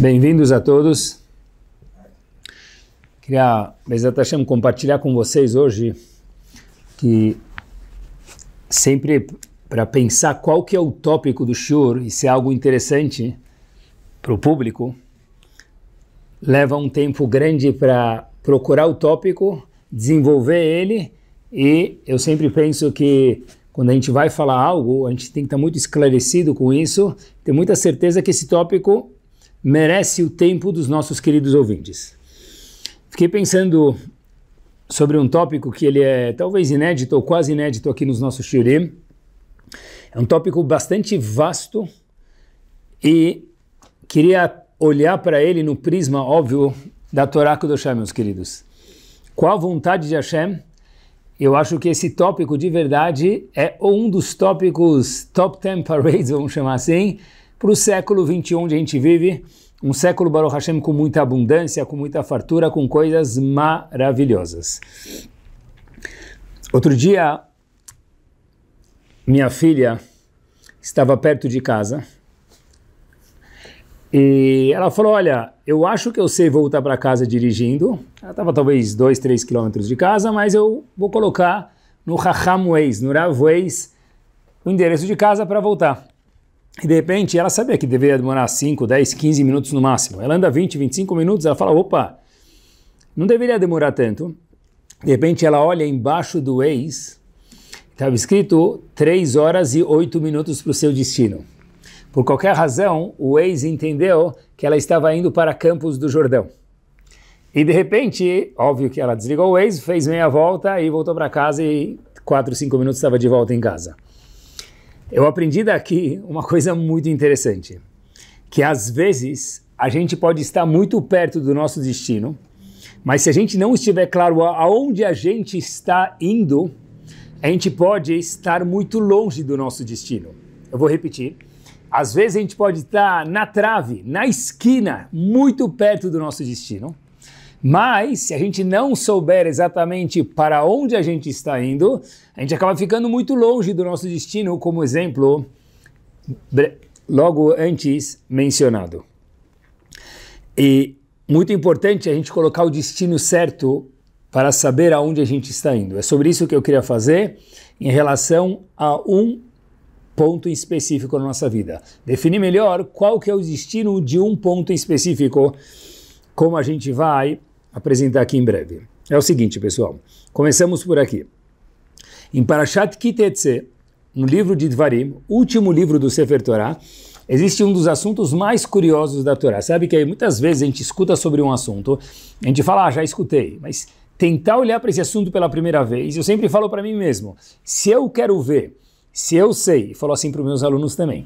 Bem-vindos a todos. Queria, Bezat Hashem, compartilhar com vocês hoje que sempre para pensar qual que é o tópico do Shur e se é algo interessante para o público, leva um tempo grande para procurar o tópico, desenvolver ele e eu sempre penso que quando a gente vai falar algo, a gente tem que estar tá muito esclarecido com isso, ter muita certeza que esse tópico merece o tempo dos nossos queridos ouvintes. Fiquei pensando sobre um tópico que ele é talvez inédito ou quase inédito aqui nos nossos shiurim. É um tópico bastante vasto e queria olhar para ele no prisma óbvio da Torá Kudoshá, meus queridos. Qual a vontade de Hashem? Eu acho que esse tópico de verdade é um dos tópicos top 10 parades, vamos chamar assim, para o século 21 onde a gente vive, um século Baruch Hashem com muita abundância, com muita fartura, com coisas maravilhosas. Outro dia, minha filha estava perto de casa e ela falou: Olha, eu acho que eu sei voltar para casa dirigindo. Ela estava talvez 2, 3 quilômetros de casa, mas eu vou colocar no Raham no Rav o endereço de casa para voltar. E de repente ela sabia que deveria demorar 5, 10, 15 minutos no máximo. Ela anda 20, 25 minutos, ela fala: opa, não deveria demorar tanto. De repente ela olha embaixo do ex, estava escrito 3 horas e 8 minutos para o seu destino. Por qualquer razão, o ex entendeu que ela estava indo para Campos do Jordão. E de repente, óbvio que ela desligou o ex, fez meia volta e voltou para casa e 4, 5 minutos estava de volta em casa. Eu aprendi daqui uma coisa muito interessante, que às vezes a gente pode estar muito perto do nosso destino, mas se a gente não estiver claro aonde a gente está indo, a gente pode estar muito longe do nosso destino. Eu vou repetir. Às vezes a gente pode estar na trave, na esquina, muito perto do nosso destino, mas, se a gente não souber exatamente para onde a gente está indo, a gente acaba ficando muito longe do nosso destino, como exemplo logo antes mencionado. E muito importante a gente colocar o destino certo para saber aonde a gente está indo. É sobre isso que eu queria fazer em relação a um ponto específico na nossa vida. Definir melhor qual que é o destino de um ponto específico, como a gente vai apresentar aqui em breve. É o seguinte, pessoal. Começamos por aqui. Em Parashat Kitetse, no livro de Dvarim, último livro do Sefer Torah, existe um dos assuntos mais curiosos da Torá. Sabe que aí muitas vezes a gente escuta sobre um assunto, a gente fala, ah, já escutei, mas tentar olhar para esse assunto pela primeira vez, eu sempre falo para mim mesmo, se eu quero ver, se eu sei, e falo assim para os meus alunos também,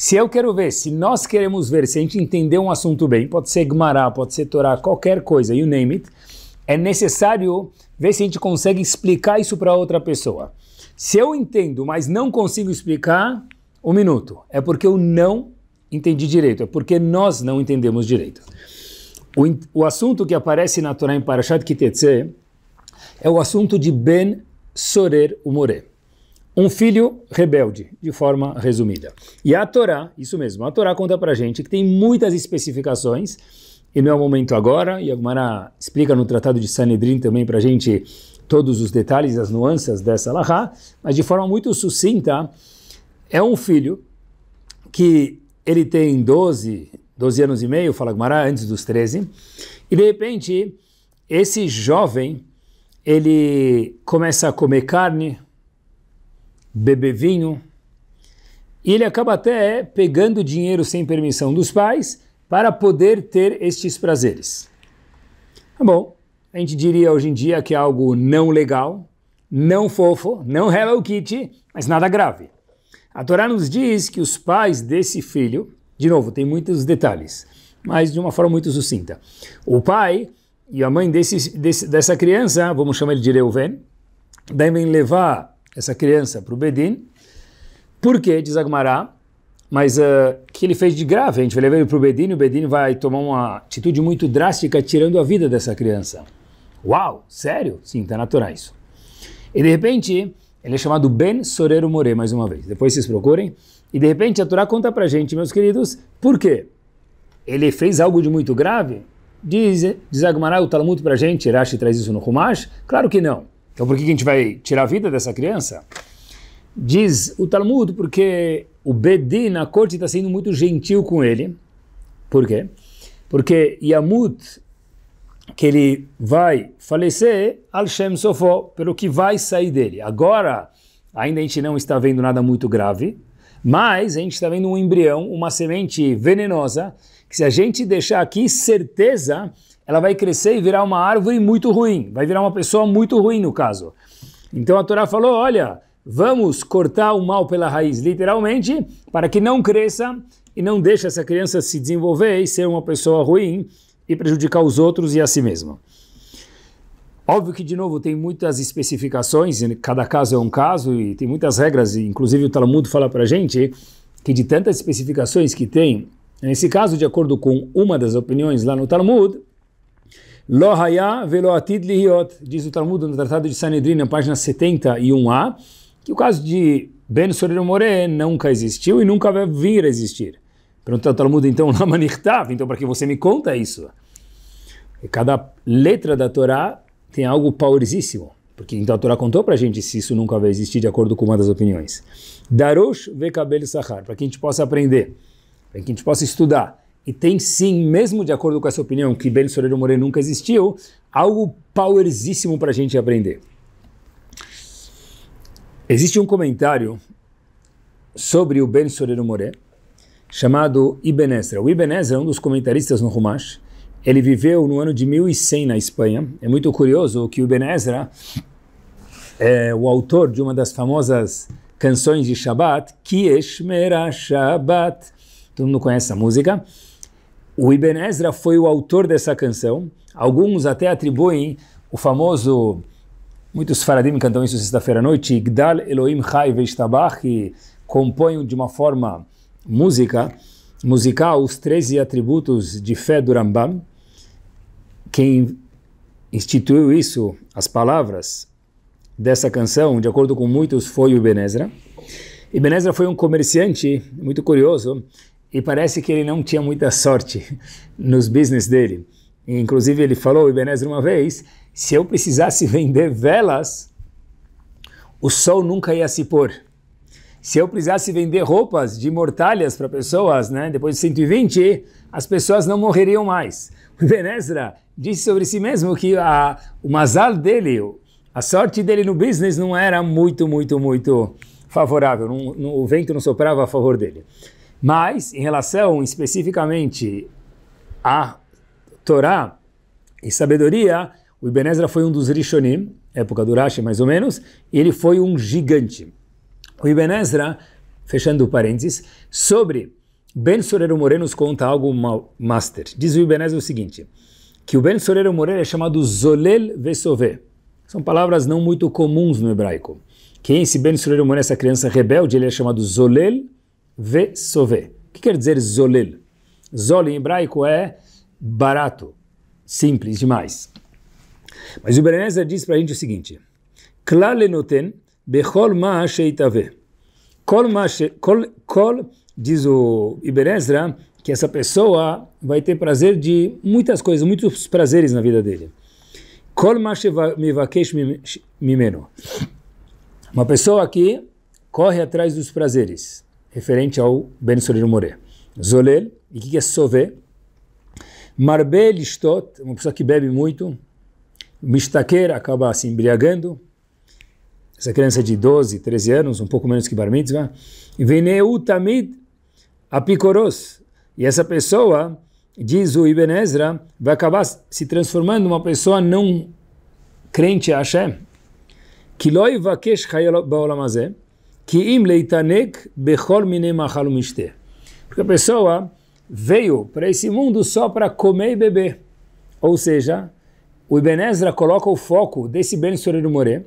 se eu quero ver, se nós queremos ver, se a gente entender um assunto bem, pode ser Gmará, pode ser Torá, qualquer coisa, you name it, é necessário ver se a gente consegue explicar isso para outra pessoa. Se eu entendo, mas não consigo explicar, um minuto. É porque eu não entendi direito, é porque nós não entendemos direito. O, o assunto que aparece na Torá em Parashat Kitetse é o assunto de Ben Sorer Umoré um filho rebelde, de forma resumida. E a Torá, isso mesmo, a Torá conta pra gente que tem muitas especificações, e não é o momento agora, e a Gumara explica no Tratado de Sanedrin também pra gente todos os detalhes, as nuances dessa Lahá, mas de forma muito sucinta, é um filho que ele tem 12, 12 anos e meio, fala Gumara, antes dos 13, e de repente esse jovem, ele começa a comer carne, beber vinho. E ele acaba até é, pegando dinheiro sem permissão dos pais para poder ter estes prazeres. Tá bom, a gente diria hoje em dia que é algo não legal, não fofo, não Hello Kitty, mas nada grave. A Torá nos diz que os pais desse filho, de novo, tem muitos detalhes, mas de uma forma muito sucinta. O pai e a mãe desse, desse, dessa criança, vamos chamar ele de Reuven, devem levar essa criança para o Bedin. Por quê? Diz Agmará. Mas eh, o uh, que ele fez de grave? A gente vai levar ele para o Bedin e o Bedin vai tomar uma atitude muito drástica, tirando a vida dessa criança. Uau, sério? Sim, está natural isso. E de repente, ele é chamado Ben Sorero More, mais uma vez. Depois vocês procurem. E de repente a Torá conta para gente, meus queridos, por quê? Ele fez algo de muito grave? Diz, diz Agmará, o Talmud a gente, Rashi traz isso no Humash? Claro que não. Então por que a gente vai tirar a vida dessa criança? Diz o Talmud, porque o Bedin, a corte, está sendo muito gentil com ele. Por quê? Porque Yamut, que ele vai falecer, Al-Shem Sofó, pelo que vai sair dele. Agora, ainda a gente não está vendo nada muito grave, mas a gente está vendo um embrião, uma semente venenosa, que se a gente deixar aqui, certeza ela vai crescer e virar uma árvore muito ruim, vai virar uma pessoa muito ruim no caso. Então a Torá falou: olha, vamos cortar o mal pela raiz, literalmente, para que não cresça e não deixe essa criança se desenvolver e ser uma pessoa ruim e prejudicar os outros e a si mesma. Óbvio que, de novo, tem muitas especificações, cada caso é um caso e tem muitas regras, E inclusive o Talmud fala para gente que de tantas especificações que tem, nesse caso, de acordo com uma das opiniões lá no Talmud, Lo haya velo atid lihiot, diz o Talmud no Tratado de Sanedrin, na página 71a, que o caso de Ben Sorero More nunca existiu e nunca vai vir a existir. Pergunta o Talmud, então, lama nichtav, então para que você me conta isso? E cada letra da Torá tem algo poweríssimo, porque então a Torá contou para a gente se isso nunca vai existir, de acordo com uma das opiniões. darush ve kabel sahar, para que a gente possa aprender, para que a gente possa estudar. E tem sim, mesmo de acordo com essa opinião, que Ben Soreiro Moreno nunca existiu, algo powerzíssimo para a gente aprender. Existe um comentário sobre o Ben Soreiro Moreno, chamado Ibn Ezra. O Ibn Ezra é um dos comentaristas no Rumash. Ele viveu no ano de 1100 na Espanha. É muito curioso que o Ibn Ezra é o autor de uma das famosas canções de Shabbat, Kiesh Mera Shabbat. Todo mundo conhece essa música. O Ibn Ezra foi o autor dessa canção. Alguns até atribuem o famoso, muitos faradim cantam isso sexta-feira à noite, Igdal Elohim Chai Veishtabach, que compõe de uma forma música, musical os 13 atributos de fé do Rambam. Quem instituiu isso, as palavras dessa canção, de acordo com muitos, foi o Ibn Ezra. Ibn Ezra foi um comerciante muito curioso e parece que ele não tinha muita sorte nos business dele. Inclusive, ele falou, o Ibenezer, uma vez, se eu precisasse vender velas, o sol nunca ia se pôr. Se eu precisasse vender roupas de mortalhas para pessoas, né, depois de 120, as pessoas não morreriam mais. O Ibenezer disse sobre si mesmo que a, o mazal dele, a sorte dele no business não era muito, muito, muito favorável. Não, não, o vento não soprava a favor dele. Mas, em relação especificamente à Torá e sabedoria, o Ibn Ezra foi um dos Rishonim, época do Rashi mais ou menos, e ele foi um gigante. O Ibn Ezra, fechando parênteses, sobre Ben Moreno nos conta algo master. Diz o Ibn Ezra o seguinte, que o Ben Sorero Moreno é chamado Zolel Vesove. São palavras não muito comuns no hebraico. Quem é esse Ben Sorero Moreno, essa criança rebelde, ele é chamado Zolel Vesove vesove. O que quer dizer zolil? Zol em hebraico é barato, simples demais. Mas o Berenezer diz para a gente o seguinte: Klalenoten bechol ma'asheitave. Kol Kol, kol, diz o Iberezra, que essa pessoa vai ter prazer de muitas coisas, muitos prazeres na vida dele. Kol Uma pessoa que corre atrás dos prazeres referente ao Ben Solino Moré. Zolel, e o que, que é sové? Marbelistot, uma pessoa que bebe muito. Mistaker, acaba se embriagando. Essa criança é de 12, 13 anos, um pouco menos que Bar Mitzvah. Veneu tamid picoros E essa pessoa, diz o Ibn Ezra, vai acabar se transformando numa pessoa não crente a Hashem. Kiloi vakesh baolamazé que im leitanek bechol minemachalumiste. Porque a pessoa veio para esse mundo só para comer e beber. Ou seja, o Ibn Ezra coloca o foco desse Ben Sorero Moré,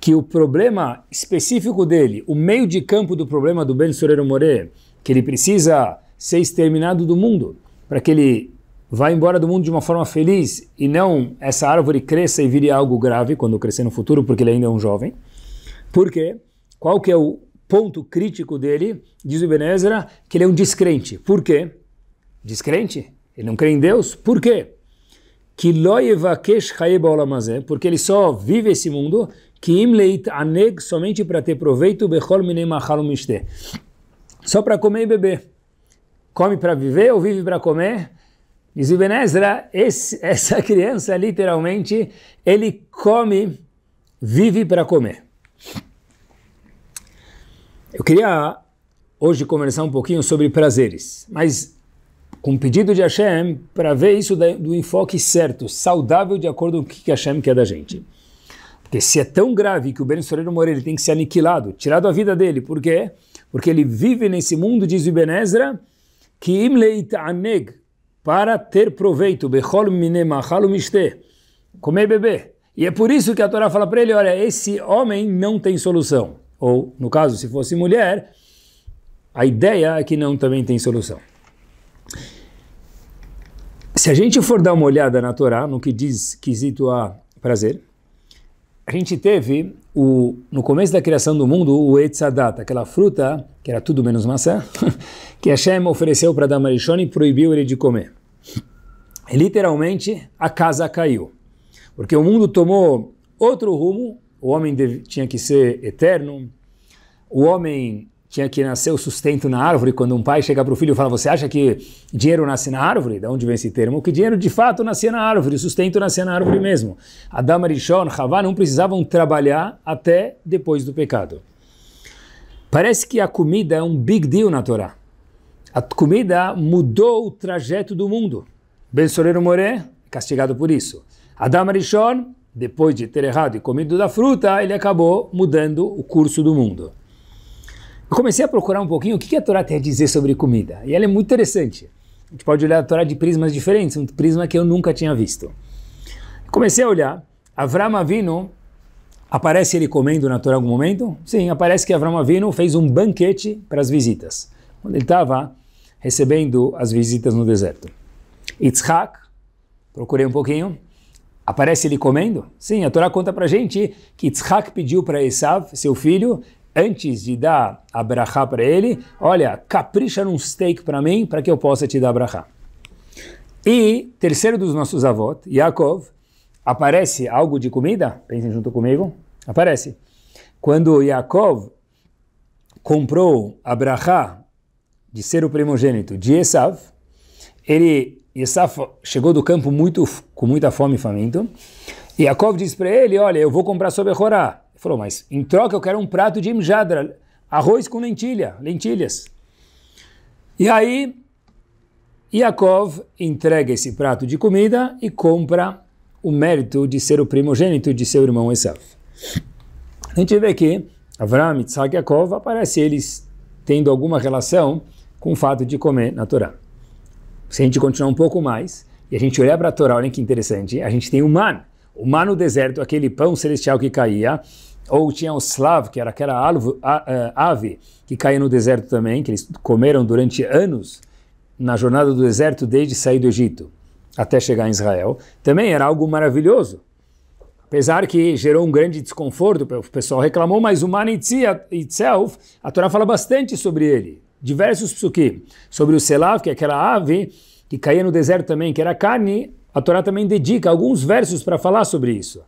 que o problema específico dele, o meio de campo do problema do Ben Sorero Moré, que ele precisa ser exterminado do mundo, para que ele vá embora do mundo de uma forma feliz e não essa árvore cresça e vire algo grave quando crescer no futuro, porque ele ainda é um jovem. Por quê? Qual que é o ponto crítico dele? Diz o Ibn Ezra que ele é um descrente. Por quê? Descrente? Ele não crê em Deus? Por quê? porque ele só vive esse mundo que imleit aneg somente para ter proveito só para comer e beber. Come para viver ou vive para comer? Diz Ibn Ezra, esse, essa criança literalmente, ele come, vive para comer. Eu queria hoje conversar um pouquinho sobre prazeres, mas com pedido de Hashem para ver isso do enfoque certo, saudável de acordo com o que Hashem quer da gente. Porque se é tão grave que o Ben Soreiro Moreira tem que ser aniquilado, tirado a vida dele, por quê? Porque ele vive nesse mundo, diz o Ezra, que imleit aneg, para ter proveito, bechol mine machal comer e beber. E é por isso que a Torá fala para ele, olha, esse homem não tem solução ou, no caso, se fosse mulher, a ideia é que não também tem solução. Se a gente for dar uma olhada na Torá, no que diz quesito a prazer, a gente teve o, no começo da criação do mundo o Etzadat, aquela fruta que era tudo menos maçã, que Hashem ofereceu para Damarishon e proibiu ele de comer. E, literalmente, a casa caiu, porque o mundo tomou outro rumo o homem deve, tinha que ser eterno, o homem tinha que nascer o sustento na árvore. Quando um pai chega para o filho e fala: Você acha que dinheiro nasce na árvore? Da onde vem esse termo? Que dinheiro de fato nascia na árvore, o sustento nascia na árvore mesmo. Adão, Arishon, Havá não precisavam trabalhar até depois do pecado. Parece que a comida é um big deal na Torá. A comida mudou o trajeto do mundo. Ben Moré, castigado por isso. e Arishon, depois de ter errado e comido da fruta, ele acabou mudando o curso do mundo. Eu comecei a procurar um pouquinho o que a Torá tem a dizer sobre comida, e ela é muito interessante. A gente pode olhar a Torá de prismas diferentes, um prisma que eu nunca tinha visto. comecei a olhar, Avram Avinu, aparece ele comendo na Torá em algum momento? Sim, aparece que Avram Avinu fez um banquete para as visitas, quando ele estava recebendo as visitas no deserto. Itzhak, procurei um pouquinho, Aparece ele comendo? Sim, a Torá conta para gente que Yitzhak pediu para Esav, seu filho, antes de dar a brachá para ele, olha, capricha num steak para mim para que eu possa te dar a brachá. E terceiro dos nossos avós, Yaakov, aparece algo de comida? Pensem junto comigo. Aparece. Quando Yaakov comprou a brachá de ser o primogênito de Esav, ele Esaf chegou do campo muito, com muita fome e faminto. E Yaakov disse para ele: Olha, eu vou comprar sobre Jorá. Ele falou: Mas em troca eu quero um prato de imjadra, arroz com lentilha, lentilhas. E aí, Yaakov entrega esse prato de comida e compra o mérito de ser o primogênito de seu irmão Esaf. A gente vê que Avram, Yitzhak e Yaakov aparecem eles tendo alguma relação com o fato de comer na Torá. Se a gente continuar um pouco mais e a gente olhar para a Torá, olhem que interessante, a gente tem o man. O man no deserto, aquele pão celestial que caía, ou tinha o slav, que era aquela eh, ave que caía no deserto também, que eles comeram durante anos na jornada do deserto desde sair do Egito até chegar em Israel, também era algo maravilhoso. Apesar que gerou um grande desconforto, o pessoal reclamou, mas o man itself, a Torá fala bastante sobre ele diversos psuki sobre o selav que é aquela ave que caía no deserto também, que era carne, a Torá também dedica alguns versos para falar sobre isso.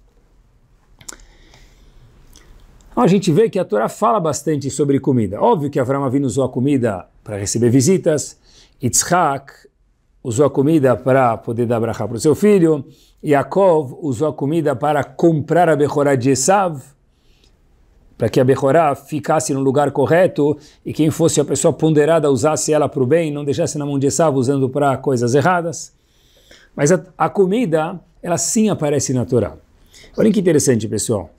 Então a gente vê que a Torá fala bastante sobre comida. Óbvio que Avram Avinu usou a comida para receber visitas, Yitzhak usou a comida para poder dar brachá para o seu filho, Yaakov usou a comida para comprar a Bechorá de Esav, para que a Bechorá ficasse no lugar correto e quem fosse a pessoa ponderada usasse ela para o bem, não deixasse na mão de Esav usando para coisas erradas. Mas a, a, comida, ela sim aparece na Torá. Olha que interessante, pessoal.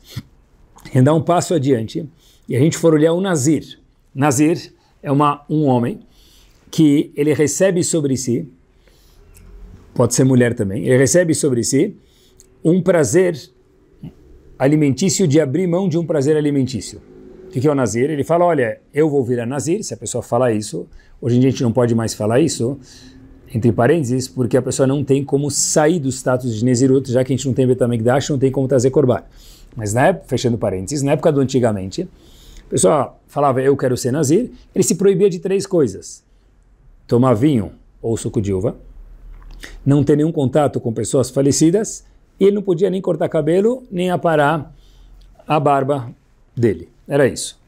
Vamos dar um passo adiante e a gente for olhar o Nazir. Nazir é uma, um homem que ele recebe sobre si, pode ser mulher também, ele recebe sobre si um prazer alimentício de abrir mão de um prazer alimentício. O que é o nazir? Ele fala, olha, eu vou virar nazir, se a pessoa falar isso, hoje em dia a gente não pode mais falar isso, entre parênteses, porque a pessoa não tem como sair do status de Nezirut, já que a gente não tem Betamigdash, não tem como trazer Korban. Mas na época, fechando parênteses, na época do antigamente, a pessoa falava, eu quero ser nazir, ele se proibia de três coisas. Tomar vinho ou suco de uva, não ter nenhum contato com pessoas falecidas e ele não podia nem cortar cabelo, nem aparar a barba dele. Era isso.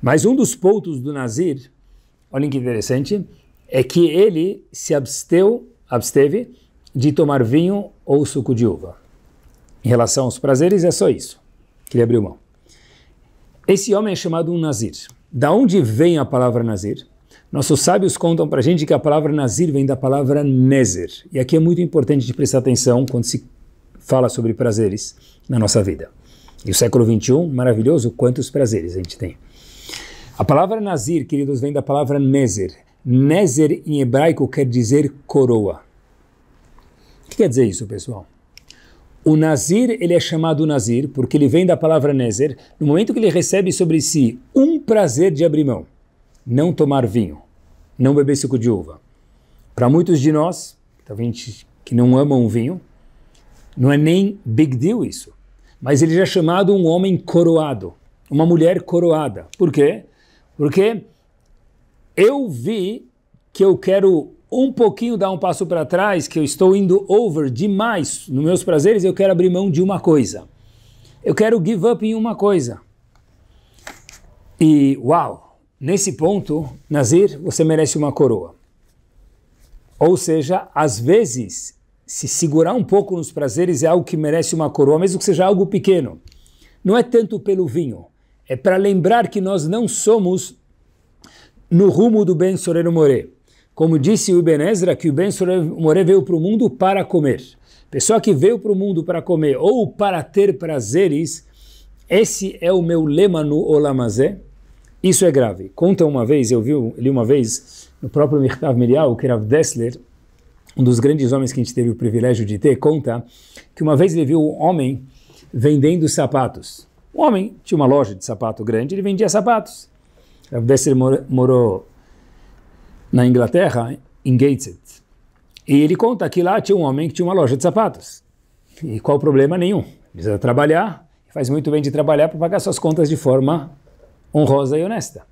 Mas um dos pontos do Nazir, olhem que interessante, é que ele se absteu, absteve de tomar vinho ou suco de uva. Em relação aos prazeres, é só isso que ele abriu mão. Esse homem é chamado um Nazir. Da onde vem a palavra Nazir? Nossos sábios contam para a gente que a palavra Nazir vem da palavra Nezer. E aqui é muito importante de prestar atenção quando se fala sobre prazeres na nossa vida. E o século XXI, maravilhoso, quantos prazeres a gente tem. A palavra nazir, queridos, vem da palavra nezer. Nezer em hebraico quer dizer coroa. O que quer dizer isso, pessoal? O nazir, ele é chamado nazir porque ele vem da palavra nezer no momento que ele recebe sobre si um prazer de abrir mão. Não tomar vinho, não beber suco de uva. Para muitos de nós, talvez que não amam o vinho, não é nem big deal isso. Mas ele já é chamado um homem coroado, uma mulher coroada. Por quê? Porque eu vi que eu quero um pouquinho dar um passo para trás, que eu estou indo over demais nos meus prazeres, eu quero abrir mão de uma coisa. Eu quero give up em uma coisa. E uau, nesse ponto, Nazir, você merece uma coroa. Ou seja, às vezes se segurar um pouco nos prazeres é algo que merece uma coroa, mesmo que seja algo pequeno. Não é tanto pelo vinho, é para lembrar que nós não somos no rumo do Ben soreno Moré. Como disse o Ben Ezra, que o Ben Soreno Moré veio para o mundo para comer. Pessoa que veio para o mundo para comer ou para ter prazeres, esse é o meu lema no Olamazé. Isso é grave. Conta uma vez, eu vi, li uma vez no próprio Mirtav Mirial, que Rav Dessler, um dos grandes homens que a gente teve o privilégio de ter, conta que uma vez ele viu um homem vendendo sapatos. O homem tinha uma loja de sapato grande, ele vendia sapatos. Rav Dessler morou na Inglaterra, em Gateshead. E ele conta que lá tinha um homem que tinha uma loja de sapatos. E qual problema nenhum? Precisa trabalhar, faz muito bem de trabalhar para pagar suas contas de forma honrosa e honesta.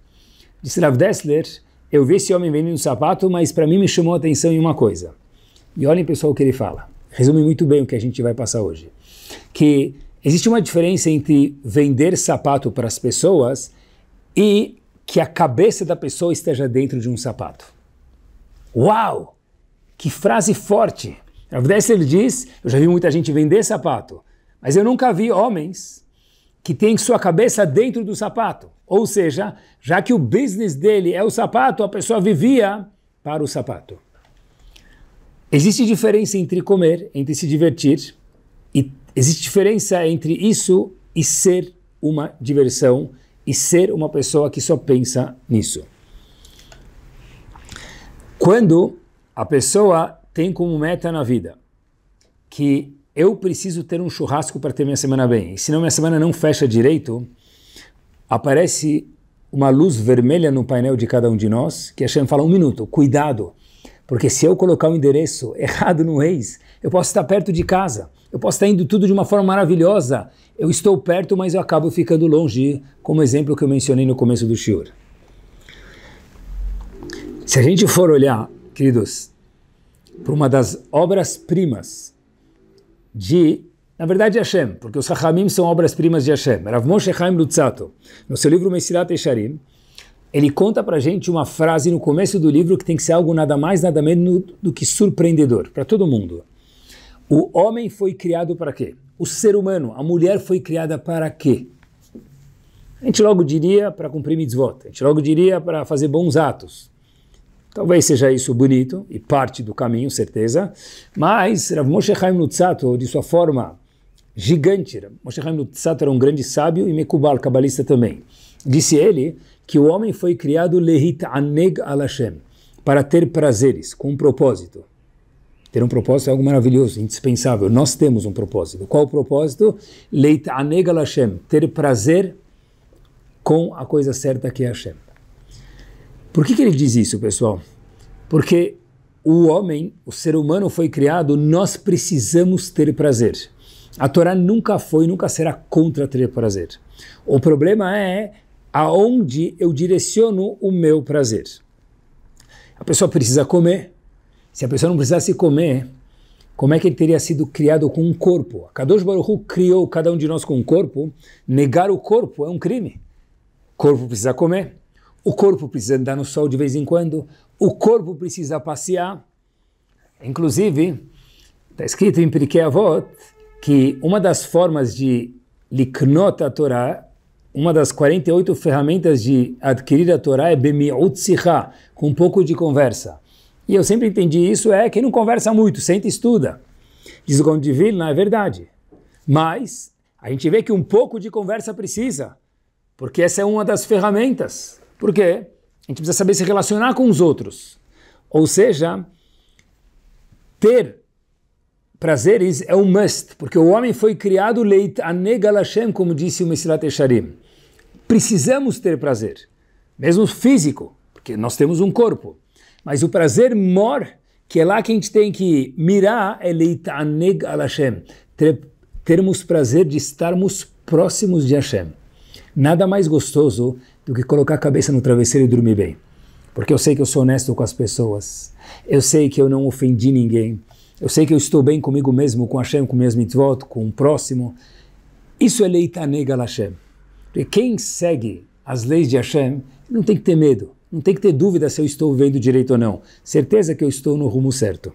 Disse Rav Dessler, eu vi esse homem vendendo sapato, mas para mim me chamou a atenção em uma coisa. E olhem, pessoal, o que ele fala. Resume muito bem o que a gente vai passar hoje. Que existe uma diferença entre vender sapato para as pessoas e que a cabeça da pessoa esteja dentro de um sapato. Uau! Que frase forte! Rav ele diz, eu já vi muita gente vender sapato, mas eu nunca vi homens que têm sua cabeça dentro do sapato. Ou seja, já que o business dele é o sapato, a pessoa vivia para o sapato. Existe diferença entre comer, entre se divertir, e existe diferença entre isso e ser uma diversão e ser uma pessoa que só pensa nisso. Quando a pessoa tem como meta na vida que eu preciso ter um churrasco para ter minha semana bem, e senão minha semana não fecha direito, aparece uma luz vermelha no painel de cada um de nós, que a Shem fala, um minuto, cuidado, porque se eu colocar o um endereço errado no ex, eu posso estar perto de casa, eu posso estar indo tudo de uma forma maravilhosa. Eu estou perto, mas eu acabo ficando longe, como exemplo que eu mencionei no começo do Shiur. Se a gente for olhar, queridos, para uma das obras-primas de, na verdade, Hashem, porque os Hachamim são obras-primas de Hashem, Rav Moshe Chaim Lutzato, no seu livro Mesilat Esharim, ele conta para gente uma frase no começo do livro que tem que ser algo nada mais, nada menos do que surpreendedor para todo mundo. O homem foi criado para quê? O ser humano, a mulher foi criada para quê? A gente logo diria para cumprir mitzvot, a gente logo diria para fazer bons atos. Talvez seja isso bonito e parte do caminho, certeza, mas Rav Moshe Chaim Lutzato, de sua forma gigante, Rav Moshe Chaim Lutzato era um grande sábio e Mekubal, cabalista também, disse ele que o homem foi criado lehit aneg al para ter prazeres, com um propósito. Ter um propósito é algo maravilhoso, indispensável. Nós temos um propósito. Qual o propósito? Leit aneg al ter prazer com a coisa certa que é Hashem. Por que, que ele diz isso, pessoal? Porque o homem, o ser humano foi criado, nós precisamos ter prazer. A Torá nunca foi, nunca será contra ter prazer. O problema é aonde eu direciono o meu prazer. A pessoa precisa comer. Se a pessoa não precisasse comer, como é que ele teria sido criado com um corpo? Kadosh Baruch criou cada um de nós com um corpo. Negar o corpo é um crime. O corpo precisa comer. O corpo precisa andar no sol de vez em quando. O corpo precisa passear. Inclusive, está escrito em Pirkei Avot que uma das formas de liknot a Torá uma das 48 ferramentas de adquirir a Torá é Bemi'ut Sichá, com um pouco de conversa. E eu sempre entendi isso é quem não conversa muito, senta e estuda. Diz o Conde de é verdade. Mas a gente vê que um pouco de conversa precisa, porque essa é uma das ferramentas. Por quê? A gente precisa saber se relacionar com os outros. Ou seja, ter prazeres é um must, porque o homem foi criado leit anegalashem, como disse o Mesilat Echarim precisamos ter prazer, mesmo físico, porque nós temos um corpo. Mas o prazer mor, que é lá que a gente tem que mirar, é leitaneg al Hashem. Ter, termos prazer de estarmos próximos de Hashem. Nada mais gostoso do que colocar a cabeça no travesseiro e dormir bem. Porque eu sei que eu sou honesto com as pessoas. Eu sei que eu não ofendi ninguém. Eu sei que eu estou bem comigo mesmo, com Hashem, com minhas mitzvot, com o próximo. Isso é leitaneg al Hashem. Porque quem segue as leis de Hashem não tem que ter medo, não tem que ter dúvida se eu estou vendo direito ou não. Certeza que eu estou no rumo certo.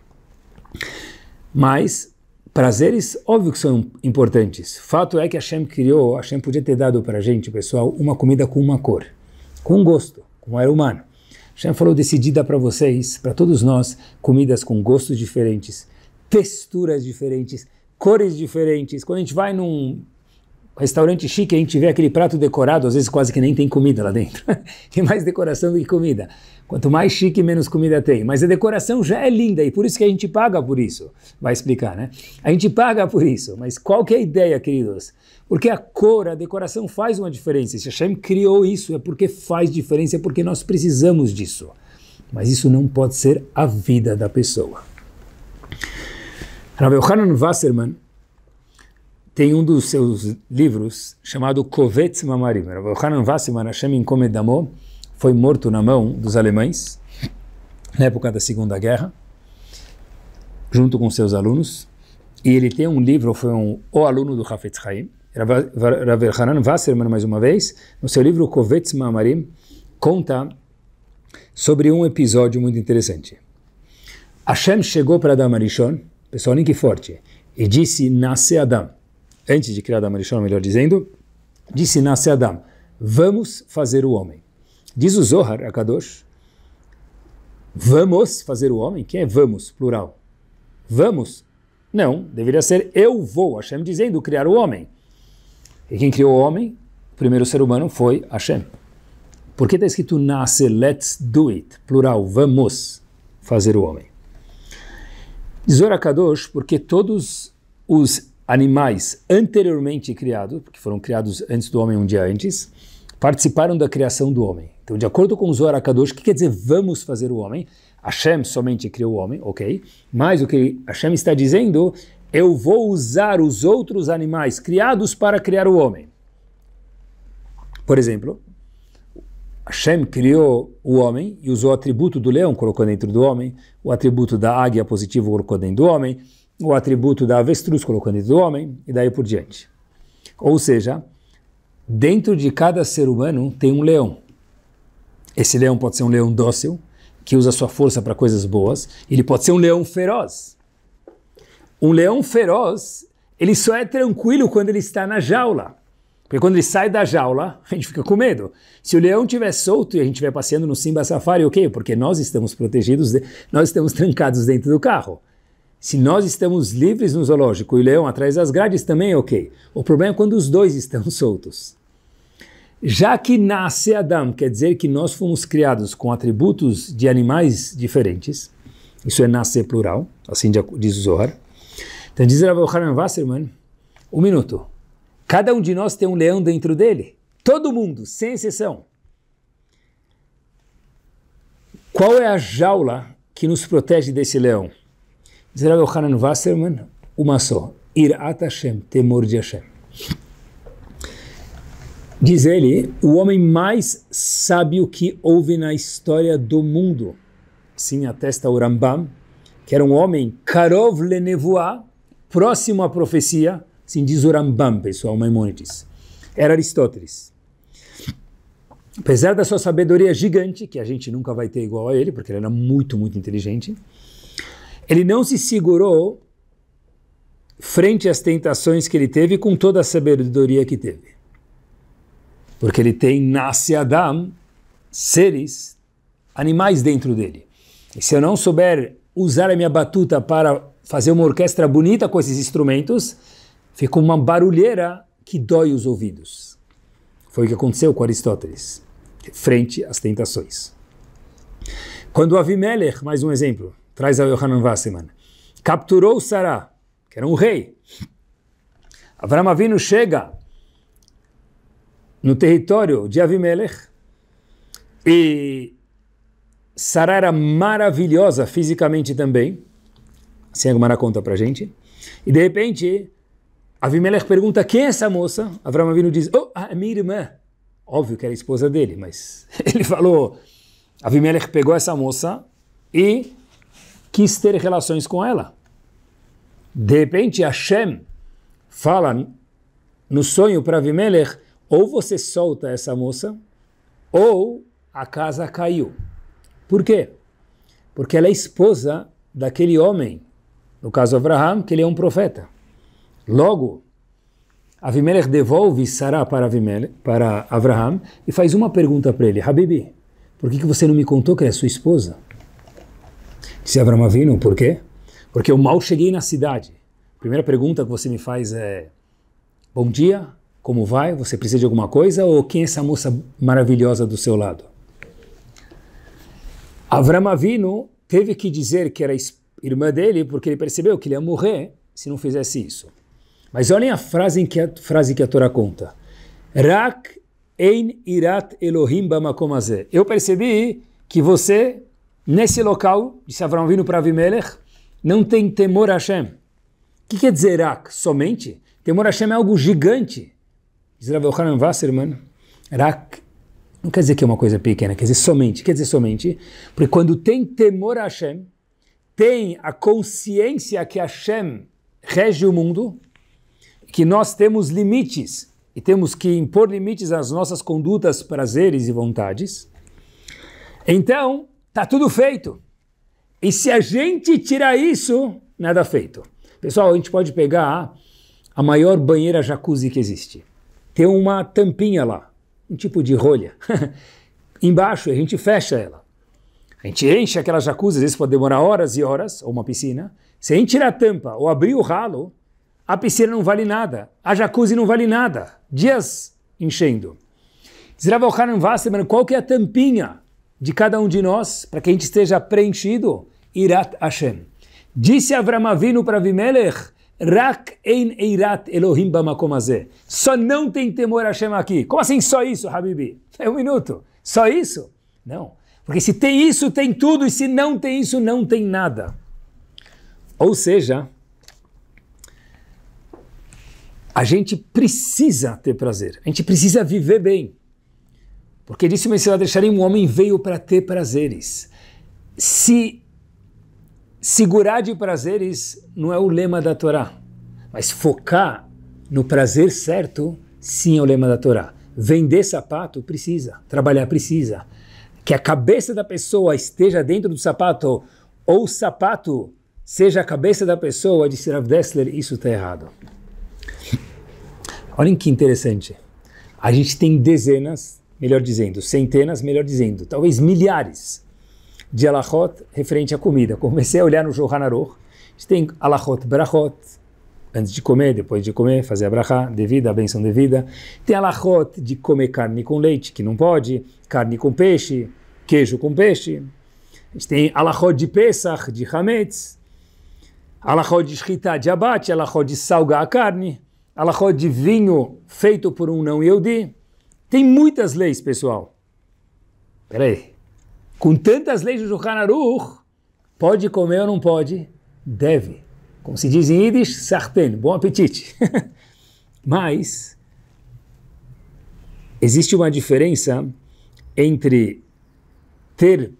Mas prazeres, óbvio que são importantes. Fato é que Hashem criou, Hashem podia ter dado para a gente, pessoal, uma comida com uma cor, com um gosto, como era humano. Hashem falou: decidida dar para vocês, para todos nós, comidas com gostos diferentes, texturas diferentes, cores diferentes. Quando a gente vai num restaurante chique a gente vê aquele prato decorado, às vezes quase que nem tem comida lá dentro. tem mais decoração do que comida. Quanto mais chique, menos comida tem. Mas a decoração já é linda e por isso que a gente paga por isso. Vai explicar, né? A gente paga por isso. Mas qual que é a ideia, queridos? Porque a cor, a decoração faz uma diferença. Se Hashem criou isso, é porque faz diferença, é porque nós precisamos disso. Mas isso não pode ser a vida da pessoa. Rabbi Hanan Wasserman, tem um dos seus livros chamado Kovetz Mamarim. Hanan Vassiman Hashem encomendamou, foi morto na mão dos alemães na época da Segunda Guerra, junto com seus alunos. E ele tem um livro, foi um, o aluno do Hafetz Haim, Rav Hanan mais uma vez, no seu livro Kovetz Mamarim, conta sobre um episódio muito interessante. Hashem chegou para Adam Arishon, pessoal, nem que forte, e disse, nasce Adam antes de criar Damarishon, melhor dizendo, disse nasce Adam, vamos fazer o homem. Diz o Zohar, Kadosh: vamos fazer o homem? Quem é vamos, plural? Vamos? Não, deveria ser eu vou, Hashem dizendo, criar o homem. E quem criou o homem, o primeiro ser humano, foi Hashem. Por que está escrito nasce, let's do it, plural, vamos fazer o homem? Diz Zohar Akadosh, porque todos os animais anteriormente criados, que foram criados antes do homem um dia antes, participaram da criação do homem. Então, de acordo com o Zorakadosh, o que quer dizer vamos fazer o homem? Hashem somente criou o homem, ok? Mas o que Hashem está dizendo, eu vou usar os outros animais criados para criar o homem. Por exemplo, Hashem criou o homem e usou o atributo do leão, colocou dentro do homem, o atributo da águia positivo, colocou dentro do homem, o atributo da avestruz, colocando isso do homem, e daí por diante. Ou seja, dentro de cada ser humano tem um leão. Esse leão pode ser um leão dócil, que usa sua força para coisas boas, ele pode ser um leão feroz. Um leão feroz, ele só é tranquilo quando ele está na jaula. Porque quando ele sai da jaula, a gente fica com medo. Se o leão estiver solto e a gente estiver passeando no Simba Safari, ok, porque nós estamos protegidos, nós estamos trancados dentro do carro. Se nós estamos livres no zoológico e o leão atrás das grades, também é ok. O problema é quando os dois estão soltos. Já que nasce Adam, quer dizer que nós fomos criados com atributos de animais diferentes. Isso é nascer plural, assim diz o Zohar. Então diz Rav Hanan Wasserman, um minuto. Cada um de nós tem um leão dentro dele. Todo mundo, sem exceção. Qual é a jaula que nos protege desse leão? Diz Rabbi Yohanan Wasserman, uma só. Irat Hashem, temor de Hashem. Diz ele, o homem mais sábio que houve na história do mundo. Sim, atesta o Rambam, que era um homem Karov Lenevoa, próximo à profecia, assim diz o Rambam, pessoal, Maimonides. Era Aristóteles. Apesar da sua sabedoria gigante, que a gente nunca vai ter igual a ele, porque ele era muito, muito inteligente, ele não se segurou frente às tentações que ele teve com toda a sabedoria que teve. Porque ele tem nasce Adam, seres, animais dentro dele. E se eu não souber usar a minha batuta para fazer uma orquestra bonita com esses instrumentos, fica uma barulheira que dói os ouvidos. Foi o que aconteceu com Aristóteles, frente às tentações. Quando Avimelech, mais um exemplo, traz ao Yohanan Vassiman. Capturou Sarah, que era um rei. Avram Avinu chega no território de Avimelech e Sarah era maravilhosa fisicamente também, assim a Gumara conta pra gente, e de repente Avimelech pergunta quem é essa moça, Avram Avinu diz, oh, é minha irmã, óbvio que era a esposa dele, mas ele falou, Avimelech pegou essa moça e quis ter relações com ela. De repente, Hashem fala no sonho para Avimelech, ou você solta essa moça, ou a casa caiu. Por quê? Porque ela é esposa daquele homem, no caso Abraham, que ele é um profeta. Logo, Avimelech devolve Sarah para, para Abraham e faz uma pergunta para ele: Habibi, por que, que você não me contou que é sua esposa? Disse Avram Avinu, por quê? Porque eu mal cheguei na cidade. Primeira pergunta que você me faz é: Bom dia, como vai? Você precisa de alguma coisa? Ou quem é essa moça maravilhosa do seu lado? Avram Avinu teve que dizer que era irmã dele porque ele percebeu que ele ia morrer se não fizesse isso. Mas olhem a frase que a, frase que a Torá conta. Rak ein irat Elohim bamakom Eu percebi que você Nesse local, disse Avram vindo para Avimelech, não tem temor a Hashem. O que quer dizer Rak Somente? Temor a Hashem é algo gigante. Diz Rav Yohanan Wasserman, Rak não quer dizer que é uma coisa pequena, quer dizer somente. Quer dizer somente, porque quando tem temor a Hashem, tem a consciência que Hashem rege o mundo, que nós temos limites e temos que impor limites às nossas condutas, prazeres e vontades. Então, Tá tudo feito. E se a gente tirar isso, nada feito. Pessoal, a gente pode pegar a maior banheira jacuzzi que existe. Tem uma tampinha lá, um tipo de rolha. Embaixo a gente fecha ela. A gente enche aquela jacuzzi, às vezes pode demorar horas e horas, ou uma piscina. Se a gente tirar a tampa ou abrir o ralo, a piscina não vale nada, a jacuzzi não vale nada. Dias enchendo. Zerava o Hanan Wasserman, qual que é a tampinha de cada um de nós, para que a gente esteja preenchido, Irat Hashem. Disse Avram Avinu para Vimelech: Rak ein eirat Elohim bamakom azeh. Só não tem temor a Hashem aqui. Como assim só isso, Habibi? É um minuto. Só isso? Não. Porque se tem isso, tem tudo. E se não tem isso, não tem nada. Ou seja, a gente precisa ter prazer. A gente precisa viver bem. Porque disse o Messias deixarem um homem veio para ter prazeres. Se segurar de prazeres não é o lema da Torá, mas focar no prazer certo, sim é o lema da Torá. Vender sapato precisa, trabalhar precisa. Que a cabeça da pessoa esteja dentro do sapato ou o sapato seja a cabeça da pessoa, disse Rav Dessler, isso está errado. Olhem que interessante. A gente tem dezenas, melhor dizendo, centenas, melhor dizendo, talvez milhares de alahot referente à comida. Comecei a olhar no Johan Aruch, a gente tem alahot brachot, antes de comer, depois de comer, fazer a brachá devida, a benção devida. Tem alahot de comer carne com leite, que não pode, carne com peixe, queijo com peixe. A gente tem alahot de pesach, de hametz, alahot de shkita, de abate, alahot de salgar a carne, alahot de vinho feito por um não-yehudi, tem muitas leis, pessoal. Peraí. Com tantas leis do Shulchan Aruch, pode comer ou não pode? Deve. Como se diz em Yiddish, sarpen, bom apetite. Mas, existe uma diferença entre ter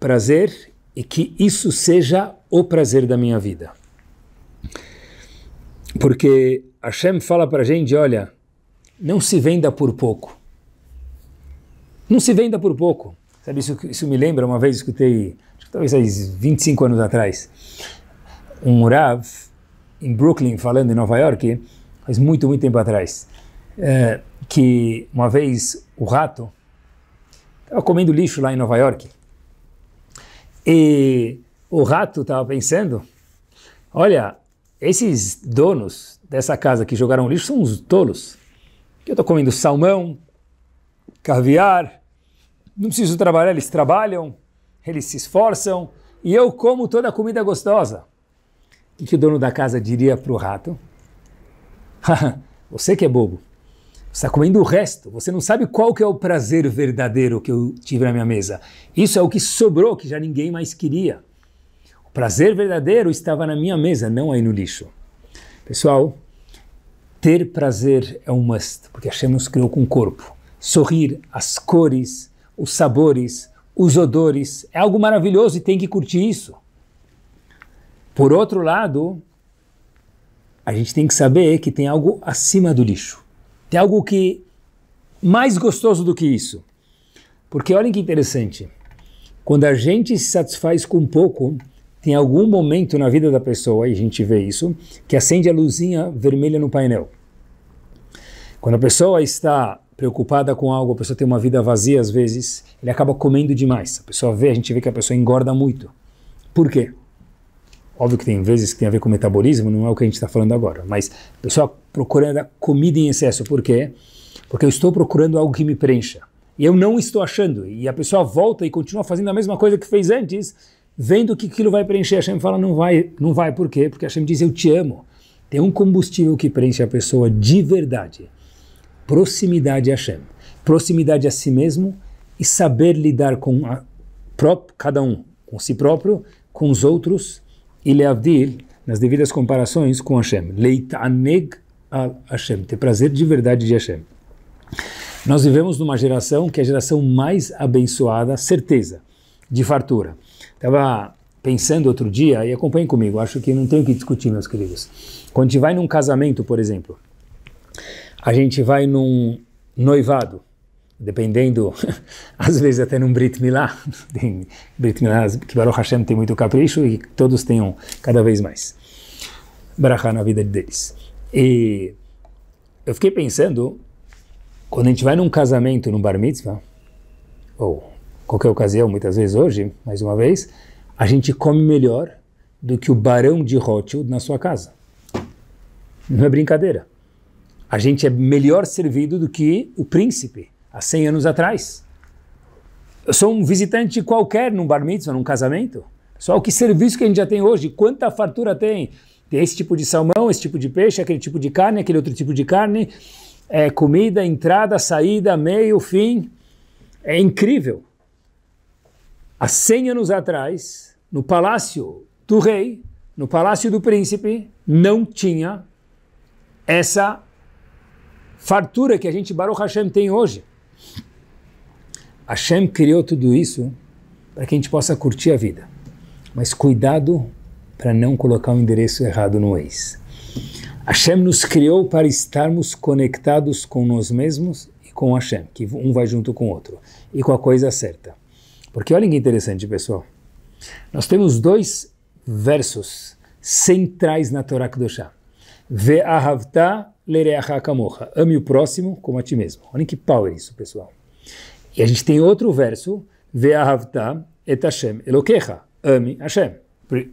prazer e que isso seja o prazer da minha vida. Porque Hashem fala para a gente, olha, não se venda por pouco. Não se venda por pouco. Sabe, isso, isso me lembra, uma vez escutei, acho que talvez há 25 anos atrás, um Rav em Brooklyn, falando em Nova York, faz muito, muito tempo atrás, é, que uma vez o rato estava comendo lixo lá em Nova York. E o rato estava pensando: olha, esses donos dessa casa que jogaram lixo são uns tolos. Que eu estou comendo salmão, caviar. Não preciso trabalhar, eles trabalham, eles se esforçam e eu como toda a comida gostosa. O que o dono da casa diria para o rato? você que é bobo. Você está comendo o resto. Você não sabe qual que é o prazer verdadeiro que eu tive na minha mesa. Isso é o que sobrou, que já ninguém mais queria. O prazer verdadeiro estava na minha mesa, não aí no lixo. Pessoal, ter prazer é um must, porque achamos que criou com o corpo sorrir, as cores, os sabores, os odores. É algo maravilhoso e tem que curtir isso. Por outro lado, a gente tem que saber que tem algo acima do lixo. Tem algo que mais gostoso do que isso. Porque olhem que interessante. Quando a gente se satisfaz com pouco, tem algum momento na vida da pessoa, e a gente vê isso, que acende a luzinha vermelha no painel. Quando a pessoa está preocupada com algo, a pessoa tem uma vida vazia às vezes, ele acaba comendo demais. A pessoa vê, a gente vê que a pessoa engorda muito. Por quê? Óbvio que tem vezes que tem a ver com metabolismo, não é o que a gente está falando agora, mas a pessoa procurando comida em excesso. Por quê? Porque eu estou procurando algo que me preencha. E eu não estou achando. E a pessoa volta e continua fazendo a mesma coisa que fez antes, vendo que aquilo vai preencher. A Hashem fala, não vai, não vai. Por quê? Porque a Hashem diz, eu te amo. Tem um combustível que preenche a pessoa de verdade proximidade a Hashem, proximidade a si mesmo e saber lidar com cada um, com si próprio, com os outros e leavdil, nas devidas comparações com Hashem. Leitaneg al Hashem, ter prazer de verdade de Hashem. Nós vivemos numa geração que é a geração mais abençoada, certeza, de fartura. Estava pensando outro dia, e acompanhem comigo, acho que não tenho que discutir, meus queridos. Quando a gente vai num casamento, por exemplo, a gente vai num noivado, dependendo, às vezes até num Brit Milá, tem Brit Milá que Baruch Hashem tem muito capricho e todos tenham cada vez mais Barachá na vida deles. E eu fiquei pensando, quando a gente vai num casamento, num bar mitzvah, ou qualquer ocasião, muitas vezes hoje, mais uma vez, a gente come melhor do que o barão de Rothschild na sua casa. Não é brincadeira a gente é melhor servido do que o príncipe há 100 anos atrás. Eu sou um visitante qualquer num bar mitzvah, num casamento. Só o que serviço que a gente já tem hoje, quanta fartura tem. Tem esse tipo de salmão, esse tipo de peixe, aquele tipo de carne, aquele outro tipo de carne. É, comida, entrada, saída, meio, fim. É incrível. Há 100 anos atrás, no palácio do rei, no palácio do príncipe, não tinha essa fartura que a gente, Baruch Hashem, tem hoje. Hashem criou tudo isso para que a gente possa curtir a vida. Mas cuidado para não colocar o um endereço errado no ex. Hashem nos criou para estarmos conectados com nós mesmos e com Hashem, que um vai junto com o outro, e com a coisa certa. Porque olha que interessante, pessoal. Nós temos dois versos centrais na Torá Kedoshá. Ve'ahavta Lereachakamocha. Ame o próximo como a ti mesmo. Olha que power isso, pessoal. E a gente tem outro verso. Ve'ahavta et Hashem elokecha. Ame Hashem.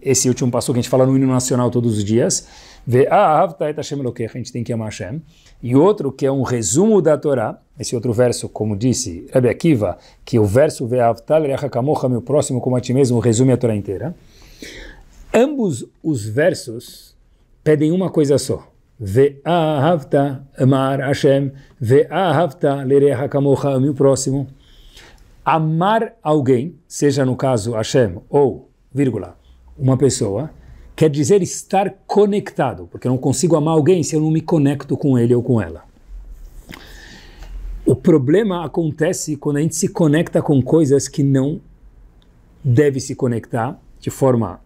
Esse último passo que a gente fala no hino nacional todos os dias. Ve'ahavta et Hashem elokecha. A gente tem que amar Hashem. E outro que é um resumo da Torá. Esse outro verso, como disse Rabbi Akiva, que é o verso Ve'ahavta lereachakamocha, ame o próximo como a ti mesmo, resume a Torá inteira. Ambos os versos pedem uma coisa só Ve'ahavta amar Hashem, ve'ahavta lereha kamocha, ame o próximo. Amar alguém, seja no caso Hashem ou, vírgula, uma pessoa, quer dizer estar conectado, porque eu não consigo amar alguém se eu não me conecto com ele ou com ela. O problema acontece quando a gente se conecta com coisas que não deve se conectar de forma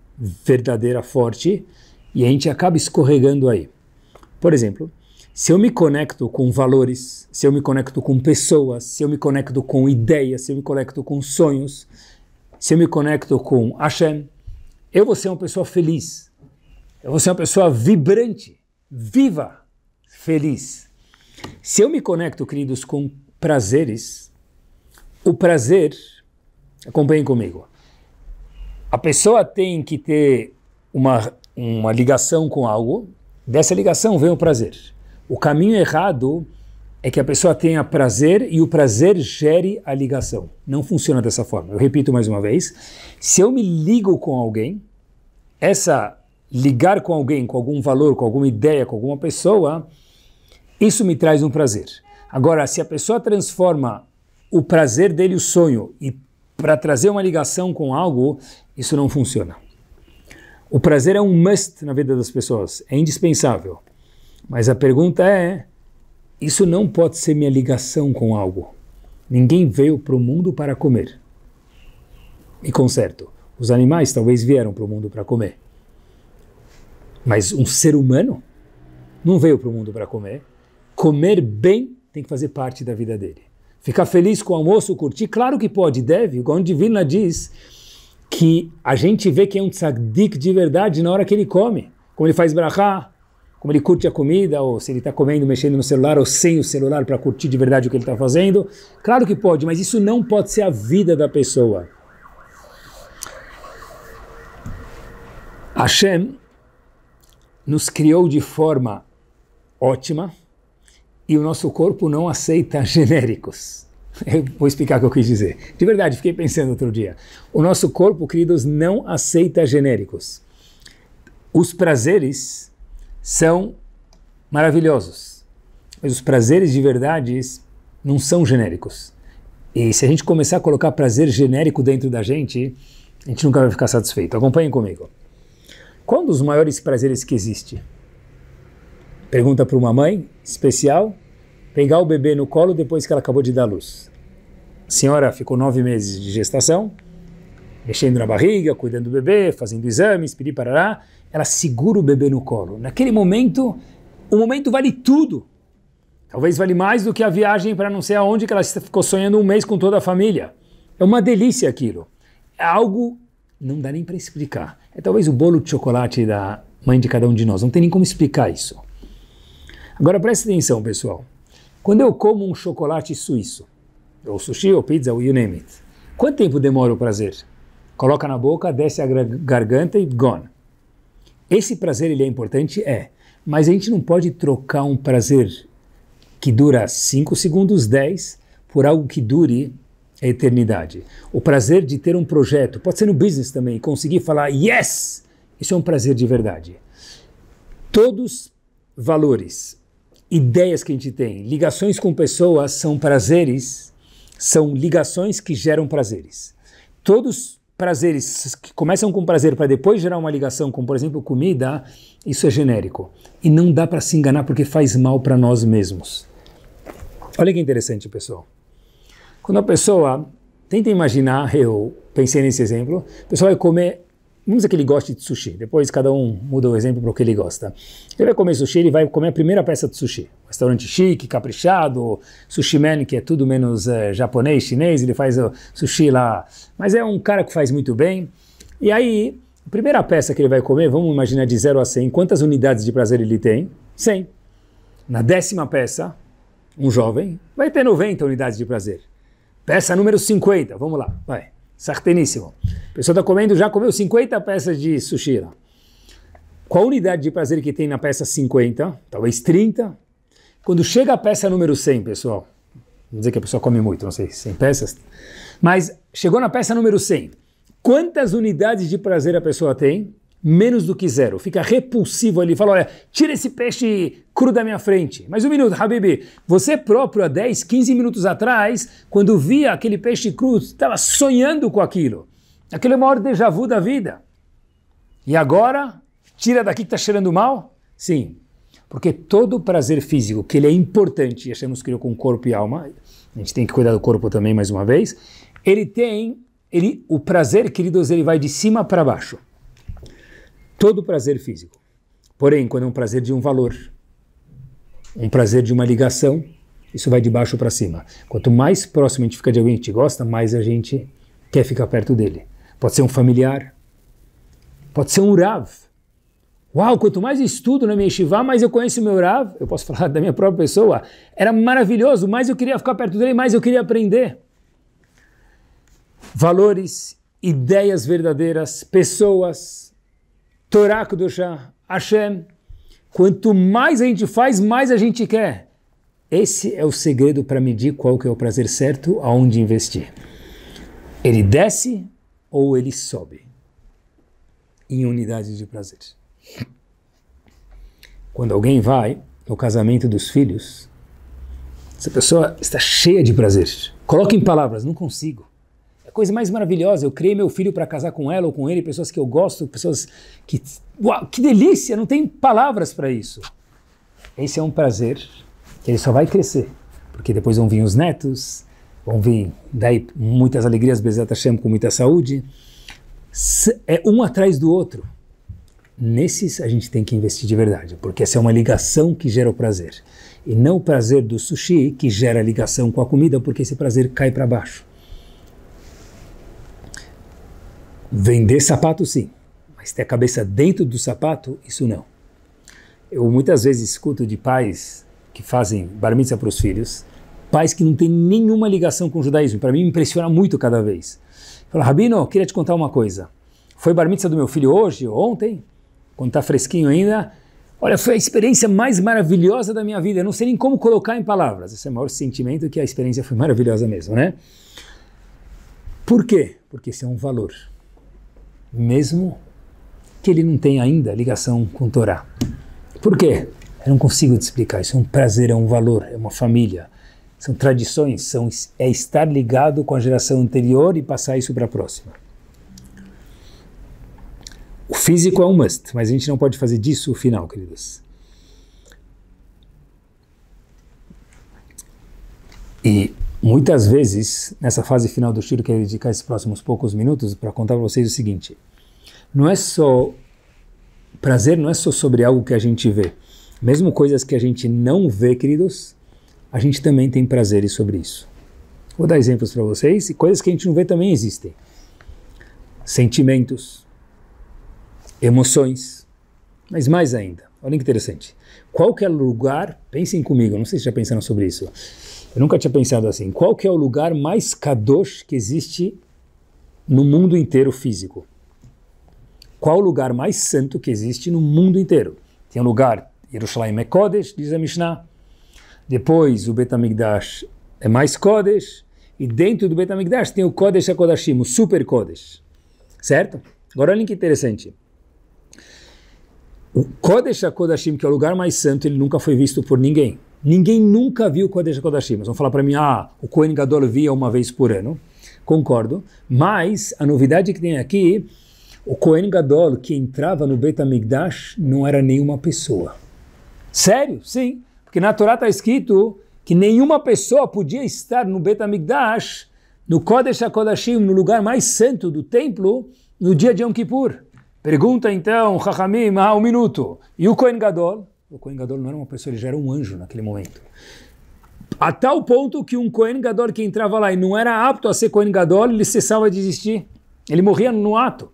verdadeira, forte, e a gente acaba escorregando aí. Por exemplo, se eu me conecto com valores, se eu me conecto com pessoas, se eu me conecto com ideias, se eu me conecto com sonhos, se eu me conecto com Hashem, eu vou ser uma pessoa feliz. Eu vou ser uma pessoa vibrante, viva, feliz. Se eu me conecto, queridos, com prazeres, o prazer, acompanhem comigo, a pessoa tem que ter uma, uma ligação com algo, Dessa ligação vem o prazer. O caminho errado é que a pessoa tenha prazer e o prazer gere a ligação. Não funciona dessa forma. Eu repito mais uma vez: se eu me ligo com alguém, essa ligar com alguém, com algum valor, com alguma ideia, com alguma pessoa, isso me traz um prazer. Agora, se a pessoa transforma o prazer dele, o sonho, e para trazer uma ligação com algo, isso não funciona. O prazer é um must na vida das pessoas, é indispensável. Mas a pergunta é: isso não pode ser minha ligação com algo. Ninguém veio para o mundo para comer. E com certo, os animais talvez vieram para o mundo para comer. Mas um ser humano não veio para o mundo para comer. Comer bem tem que fazer parte da vida dele. Ficar feliz com o almoço, curtir, claro que pode, deve. O a diz, que a gente vê que é um tzaddik de verdade na hora que ele come, como ele faz brachá, como ele curte a comida, ou se ele está comendo, mexendo no celular, ou sem o celular para curtir de verdade o que ele está fazendo. Claro que pode, mas isso não pode ser a vida da pessoa. Hashem nos criou de forma ótima e o nosso corpo não aceita genéricos. Eu vou explicar o que eu quis dizer. De verdade, fiquei pensando outro dia. O nosso corpo, queridos, não aceita genéricos. Os prazeres são maravilhosos, mas os prazeres de verdade não são genéricos. E se a gente começar a colocar prazer genérico dentro da gente, a gente nunca vai ficar satisfeito. Acompanhem comigo. Qual um dos maiores prazeres que existe? Pergunta para uma mãe especial pegar o bebê no colo depois que ela acabou de dar luz. A senhora ficou nove meses de gestação, mexendo na barriga, cuidando do bebê, fazendo exames, pedir Ela segura o bebê no colo. Naquele momento, o momento vale tudo. Talvez vale mais do que a viagem para não sei aonde que ela ficou sonhando um mês com toda a família. É uma delícia aquilo. É algo não dá nem para explicar. É talvez o bolo de chocolate da mãe de cada um de nós. Não tem nem como explicar isso. Agora preste atenção, pessoal. Quando eu como um chocolate suíço, ou sushi, ou pizza, ou you name it, quanto tempo demora o prazer? Coloca na boca, desce a garganta e gone. Esse prazer ele é importante? É. Mas a gente não pode trocar um prazer que dura 5 segundos, 10, por algo que dure a eternidade. O prazer de ter um projeto, pode ser no business também, conseguir falar yes, isso é um prazer de verdade. Todos valores ideias que a gente tem. Ligações com pessoas são prazeres, são ligações que geram prazeres. Todos prazeres que começam com prazer para depois gerar uma ligação, como por exemplo comida, isso é genérico. E não dá para se enganar porque faz mal para nós mesmos. Olha que interessante, pessoal. Quando a pessoa tenta imaginar, eu pensei nesse exemplo, a pessoa vai comer vamos dizer que ele goste de sushi, depois cada um muda o exemplo para o que ele gosta. Ele vai comer sushi, ele vai comer a primeira peça de sushi. Restaurante chique, caprichado, sushi man, que é tudo menos é, japonês, chinês, ele faz o sushi lá. Mas é um cara que faz muito bem. E aí, a primeira peça que ele vai comer, vamos imaginar de 0 a 100, quantas unidades de prazer ele tem? 100. Na décima peça, um jovem vai ter 90 unidades de prazer. Peça número 50, vamos lá, vai sarteníssimo. A pessoa está comendo, já comeu 50 peças de sushi. Lá. Qual a unidade de prazer que tem na peça 50? Talvez 30? Quando chega a peça número 100, pessoal, vamos dizer que a pessoa come muito, não sei, 100 peças, mas chegou na peça número 100. Quantas unidades de prazer a pessoa tem? menos do que zero. Fica repulsivo ali, fala, olha, tira esse peixe cru da minha frente. Mais um minuto, Habibi. você próprio há 10, 15 minutos atrás, quando via aquele peixe cru, estava sonhando com aquilo. Aquilo é o maior déjà vu da vida. E agora, tira daqui que está cheirando mal? Sim, porque todo prazer físico, que ele é importante, e achamos que criou é com corpo e alma, a gente tem que cuidar do corpo também mais uma vez, ele tem, ele, o prazer, queridos, ele vai de cima para baixo todo prazer físico. Porém, quando é um prazer de um valor, um prazer de uma ligação, isso vai de baixo para cima. Quanto mais próximo a gente fica de alguém que te gosta, mais a gente quer ficar perto dele. Pode ser um familiar, pode ser um Rav. Uau, quanto mais estudo na minha Shiva, mais eu conheço meu Rav. Eu posso falar da minha própria pessoa. Era maravilhoso, mais eu queria ficar perto dele, mais eu queria aprender. Valores, ideias verdadeiras, pessoas, Torá Kudoshá, Hashem. Quanto mais a gente faz, mais a gente quer. Esse é o segredo para medir qual que é o prazer certo, aonde investir. Ele desce ou ele sobe em unidades de prazer. Quando alguém vai no casamento dos filhos, essa pessoa está cheia de prazer. Coloque em palavras, não consigo coisa mais maravilhosa. Eu criei meu filho para casar com ela ou com ele, pessoas que eu gosto, pessoas que. Uau, que delícia! Não tem palavras para isso. Esse é um prazer que ele só vai crescer, porque depois vão vir os netos, vão vir daí muitas alegrias, Bezerra Hashem com muita saúde. É um atrás do outro. Nesses a gente tem que investir de verdade, porque essa é uma ligação que gera o prazer. E não o prazer do sushi que gera ligação com a comida, porque esse prazer cai para baixo. Vender sapato, sim, mas ter a cabeça dentro do sapato, isso não. Eu muitas vezes escuto de pais que fazem bar mitzvah para os filhos, pais que não têm nenhuma ligação com o judaísmo. Para mim, me impressiona muito cada vez. Fala, Rabino, queria te contar uma coisa. Foi bar mitzvah do meu filho hoje, ontem, quando está fresquinho ainda. Olha, foi a experiência mais maravilhosa da minha vida. Eu não sei nem como colocar em palavras. Esse é o maior sentimento que a experiência foi maravilhosa mesmo, né? Por quê? Porque isso é um valor mesmo que ele não tenha ainda ligação com Torá. Por quê? Eu não consigo te explicar. Isso é um prazer, é um valor, é uma família. São tradições, são, é estar ligado com a geração anterior e passar isso para a próxima. O físico é um must, mas a gente não pode fazer disso o final, queridos. E Muitas vezes, nessa fase final do Shiro, quero dedicar esses próximos poucos minutos para contar para vocês o seguinte: não é só. Prazer não é só sobre algo que a gente vê. Mesmo coisas que a gente não vê, queridos, a gente também tem prazeres sobre isso. Vou dar exemplos para vocês e coisas que a gente não vê também existem: sentimentos, emoções, mas mais ainda. Olha que interessante. Qualquer lugar, pensem comigo, não sei se já pensaram sobre isso eu nunca tinha pensado assim. Qual que é o lugar mais kadosh que existe no mundo inteiro físico? Qual o lugar mais santo que existe no mundo inteiro? Tem um lugar, Yerushalayim é Kodesh, diz a Mishnah. Depois o Betamigdash é mais Kodesh. E dentro do Betamigdash tem o Kodesh HaKodashim, o Super Kodesh. Certo? Agora olha que interessante. O Kodesh HaKodashim, que é o lugar mais santo, ele nunca foi visto por ninguém. Ninguém nunca viu Kodesh Kodashim. Vão falar para mim, ah, o Kohen Gadol via uma vez por ano. Concordo. Mas a novidade que tem aqui, o Kohen Gadol que entrava no Bet HaMikdash não era nenhuma pessoa. Sério? Sim. Porque na Torá está escrito que nenhuma pessoa podia estar no Bet HaMikdash, no Kodesh Kodashim, no lugar mais santo do templo, no dia de Yom Kippur. Pergunta então, Chachamim, ah, um minuto. E o Kohen Gadol? O Kohen Gadol não era uma pessoa, ele já era um anjo naquele momento. A tal ponto que um Kohen Gadol que entrava lá e não era apto a ser Kohen Gadol, ele cessava de existir. Ele morria no ato.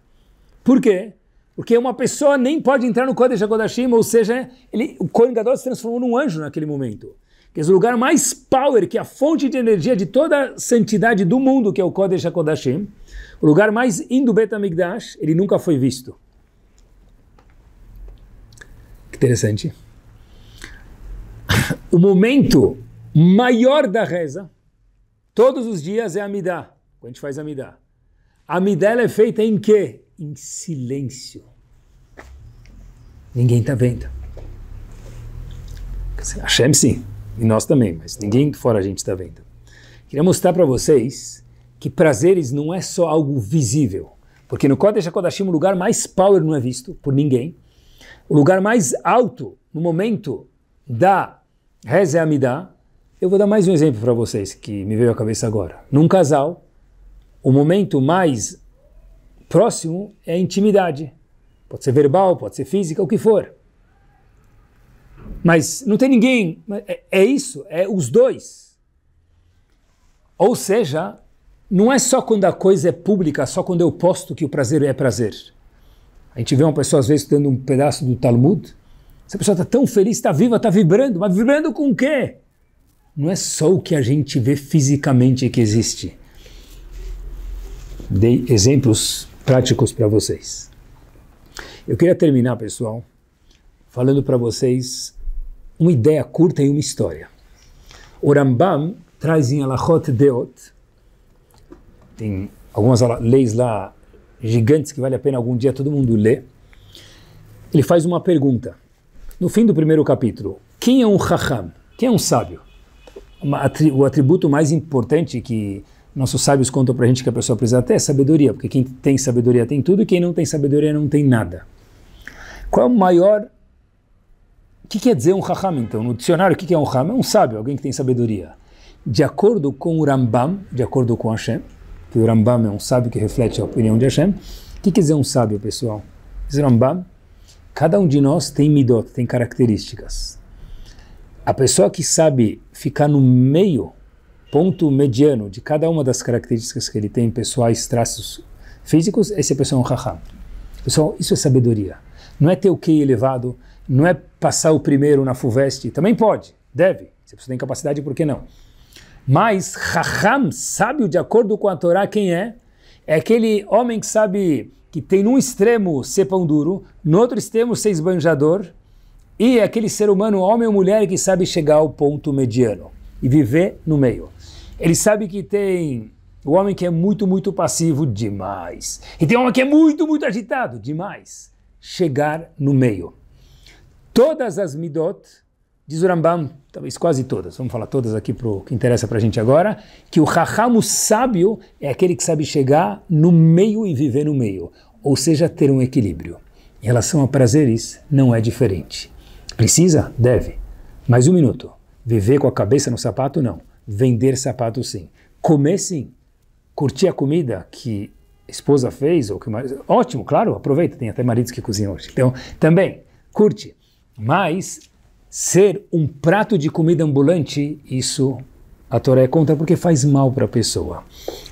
Por quê? Porque uma pessoa nem pode entrar no Kodesh HaKodashim, ou seja, ele, o Kohen Gadol se transformou num anjo naquele momento. Que é o lugar mais power, que é a fonte de energia de toda a santidade do mundo, que é o Kodesh HaKodashim. O lugar mais indo Betamigdash, ele nunca foi visto interessante. O momento maior da reza, todos os dias, é a Midá. Quando a gente faz a Midá. A Midá é feita em quê? Em silêncio. Ninguém está vendo. Hashem sim, e nós também, mas ninguém fora a gente está vendo. Queria mostrar para vocês que prazeres não é só algo visível. Porque no Kodesh HaKodashim o lugar mais power não é visto por ninguém o lugar mais alto no momento da Reza Amidá, eu vou dar mais um exemplo para vocês que me veio à cabeça agora. Num casal, o momento mais próximo é a intimidade. Pode ser verbal, pode ser física, o que for. Mas não tem ninguém. É, é isso, é os dois. Ou seja, não é só quando a coisa é pública, só quando eu posto que o prazer é prazer. A gente vê uma pessoa às vezes dando um pedaço do Talmud, essa pessoa está tão feliz, está viva, está vibrando, mas vibrando com o quê? Não é só o que a gente vê fisicamente que existe. Dei exemplos práticos para vocês. Eu queria terminar, pessoal, falando para vocês uma ideia curta e uma história. O Rambam traz em Alachot Deot, tem algumas leis lá gigantes que vale a pena algum dia todo mundo ler, ele faz uma pergunta. No fim do primeiro capítulo, quem é um Raham? Quem é um sábio? o atributo mais importante que nossos sábios contam para a gente que a pessoa precisa ter é sabedoria, porque quem tem sabedoria tem tudo e quem não tem sabedoria não tem nada. Qual é o maior. O que quer dizer um Raham, então? No dicionário, o que é um Raham? É um sábio, alguém que tem sabedoria. De acordo com o Rambam, de acordo com Hashem, que o Rambam é um sábio que reflete a opinião de Hashem. O que quer dizer um sábio, pessoal? Diz Rambam, cada um de nós tem midot, tem características. A pessoa que sabe ficar no meio, ponto mediano de cada uma das características que ele tem, pessoais, traços físicos, essa pessoa é um haha. Pessoal, isso é sabedoria. Não é ter o que elevado, não é passar o primeiro na FUVEST, também pode, deve. Se a pessoa tem capacidade, por que não? Mas Raham, sábio de acordo com a Torá, quem é? É aquele homem que sabe que tem num extremo ser pão duro, no outro extremo ser esbanjador, e é aquele ser humano, homem ou mulher, que sabe chegar ao ponto mediano e viver no meio. Ele sabe que tem o homem que é muito, muito passivo, demais. E tem o homem que é muito, muito agitado, demais. Chegar no meio. Todas as midot, Diz o Rambam, talvez quase todas, vamos falar todas aqui para o que interessa para a gente agora, que o Raham, o sábio, é aquele que sabe chegar no meio e viver no meio, ou seja, ter um equilíbrio. Em relação a prazeres, não é diferente. Precisa? Deve. Mais um minuto. Viver com a cabeça no sapato, não. Vender sapato, sim. Comer, sim. Curtir a comida que a esposa fez, ou que marido... ótimo, claro, aproveita. Tem até maridos que cozinham hoje. Então, também, curte. Mas ser um prato de comida ambulante, isso a Torá é contra, porque faz mal para a pessoa.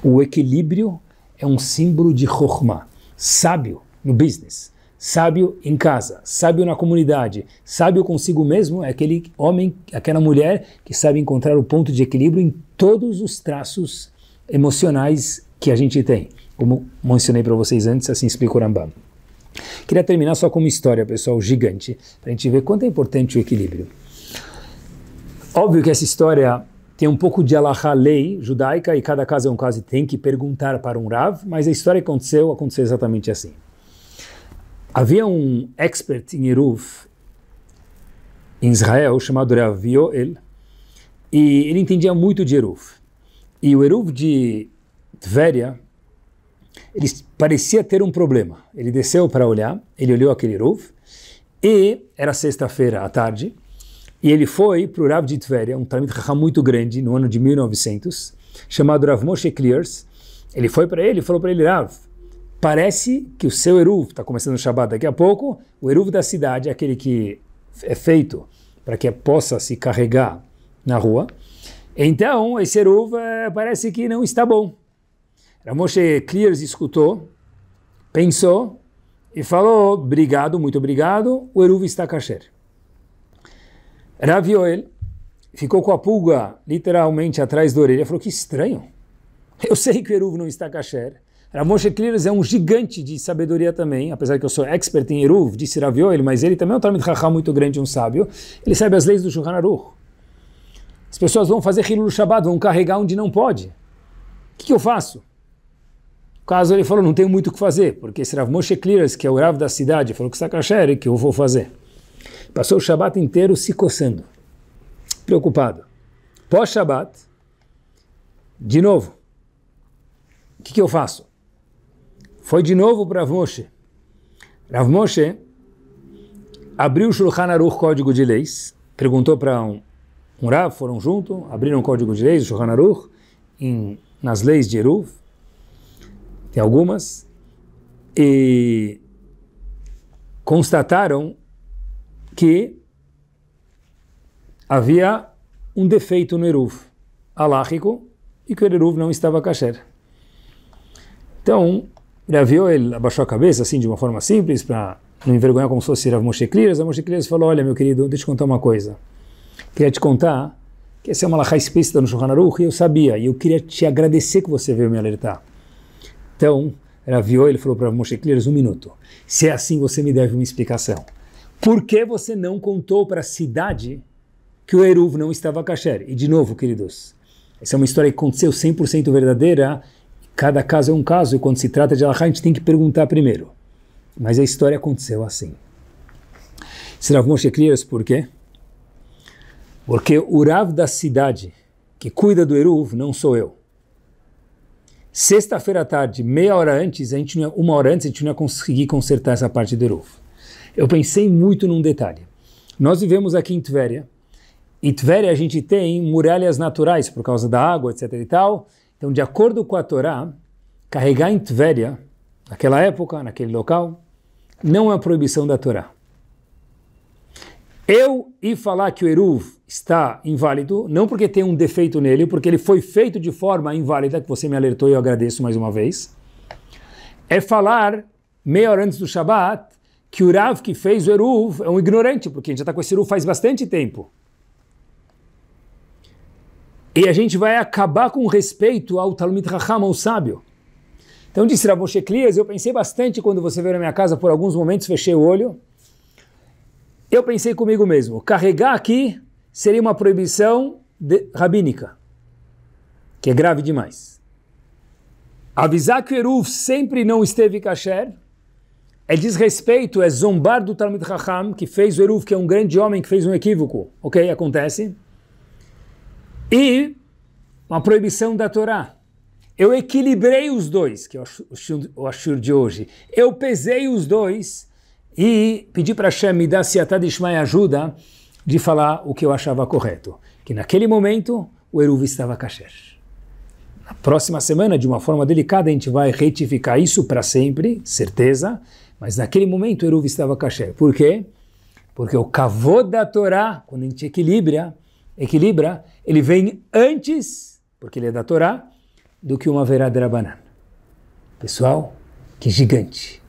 O equilíbrio é um símbolo de Chokhmah, sábio no business, sábio em casa, sábio na comunidade, sábio consigo mesmo, é aquele homem, aquela mulher que sabe encontrar o ponto de equilíbrio em todos os traços emocionais que a gente tem. Como mencionei para vocês antes, assim explica o Rambam. Queria terminar só com uma história, pessoal, gigante, para a gente ver quanto é importante o equilíbrio. Óbvio que essa história tem um pouco de alahá lei judaica e cada caso é um caso e tem que perguntar para um Rav, mas a história que aconteceu, aconteceu exatamente assim. Havia um expert em Eruv, em Israel, chamado Rav Yoel, e ele entendia muito de Eruv. E o Eruv de Tveria, ele parecia ter um problema. Ele desceu para olhar, ele olhou aquele Rov, e era sexta-feira à tarde, e ele foi para o Rav de Tveria, um Talmud muito grande, no ano de 1900, chamado Rav Moshe Clears. Ele foi para ele e falou para ele, Rav, parece que o seu Eruv, está começando o Shabbat daqui a pouco, o Eruv da cidade, é aquele que é feito para que possa se carregar na rua, então esse Eruv é, parece que não está bom. Ramoshe Clears escutou, pensou e falou, obrigado, muito obrigado, o Eruv está kasher. Ravioel ficou com a pulga literalmente atrás da orelha, falou, que estranho, eu sei que o Eruv não está kasher. Ramoshe Clears é um gigante de sabedoria também, apesar que eu sou expert em Eruv, disse Ravioel, mas ele também é um Talmud Chacham muito grande, um sábio, ele sabe as leis do Shulchan Aruch. As pessoas vão fazer Hilul Shabbat, vão carregar onde não pode. O que, que eu faço? caso ele falou, não tenho muito o que fazer, porque esse Rav Moshe Clears, que é o Rav da cidade, falou que está kasher, que eu vou fazer. Passou o Shabat inteiro se coçando, preocupado. Pós-Shabat, de novo, o que, que eu faço? Foi de novo para Rav Moshe. Rav Moshe abriu o Shulchan Aruch, código de leis, perguntou para um, um Rav, foram junto, abriram o código de leis, o Shulchan Aruch, em, nas leis de Eruv, tem algumas, e constataram que havia um defeito no Eruv alárrico e que o Eruv não estava kasher. Então, Rav ele abaixou a cabeça, assim, de uma forma simples, para não envergonhar como se fosse Rav Moshe Kliras. Rav Moshe Kliras falou, olha, meu querido, deixa eu te contar uma coisa. Queria te contar que essa é uma lahá explícita no Shulchan Aruch e eu sabia, e eu queria te agradecer que você veio me alertar. Então, Raviou, ele falou para Moshe Kliers, um minuto. Se é assim, você me deve uma explicação. Por que você não contou para a cidade que o Eruv não estava kasher? E de novo, queridos, essa é uma história que aconteceu 100% verdadeira. Cada caso é um caso, e quando se trata de Alahá, a gente tem que perguntar primeiro. Mas a história aconteceu assim. Será Moshe Kliers, por quê? Porque o Rav da cidade que cuida do Eruv não sou eu. Sexta-feira à tarde, meia hora antes, a gente ia, uma hora antes, a gente não ia conseguir consertar essa parte do Eruv. Eu pensei muito num detalhe. Nós vivemos aqui em Tveria. Em Tveria a gente tem muralhas naturais por causa da água, etc e tal. Então, de acordo com a Torá, carregar em Tveria, naquela época, naquele local, não é proibição da Torá. Eu ir falar que o Eruv está inválido, não porque tem um defeito nele, porque ele foi feito de forma inválida, que você me alertou e eu agradeço mais uma vez, é falar, meia hora antes do Shabat, que o Rav que fez o Eruv é um ignorante, porque a gente já está com esse Eruv faz bastante tempo. E a gente vai acabar com respeito ao Talmud Raham, ao sábio. Então disse Rav Moshe eu pensei bastante quando você veio na minha casa, por alguns momentos fechei o olho, eu pensei comigo mesmo, carregar aqui seria uma proibição de, rabínica, que é grave demais. Avisar que o Eruv sempre não esteve kasher é desrespeito, é zombar do Talmud Raham, que fez o Eruv, que é um grande homem, que fez um equívoco. Ok, acontece. E uma proibição da Torá. Eu equilibrei os dois, que é o Ashur de hoje. Eu pesei os dois e pedi para Hashem me dar Siatá Dishmai ajuda de falar o que eu achava correto. Que naquele momento o Eruv estava kasher. Na próxima semana, de uma forma delicada, a gente vai retificar isso para sempre, certeza, mas naquele momento o Eruv estava kasher. Por quê? Porque o cavô da Torá, quando a gente equilibra, equilibra, ele vem antes, porque ele é da Torá, do que uma verá Pessoal, que gigante!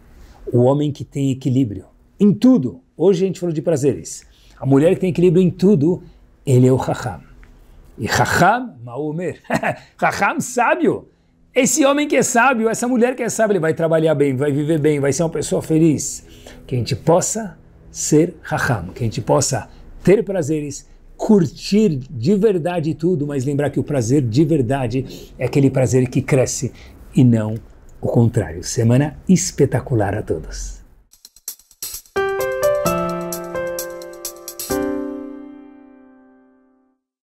O homem que tem equilíbrio em tudo. Hoje a gente falou de prazeres. A mulher que tem equilíbrio em tudo, ele é o Raham. E Raham, Maomer. Raham, sábio. Esse homem que é sábio, essa mulher que é sábia, ele vai trabalhar bem, vai viver bem, vai ser uma pessoa feliz. Que a gente possa ser Raham, que a gente possa ter prazeres, curtir de verdade tudo, mas lembrar que o prazer de verdade é aquele prazer que cresce e não o contrário. Semana espetacular a todos.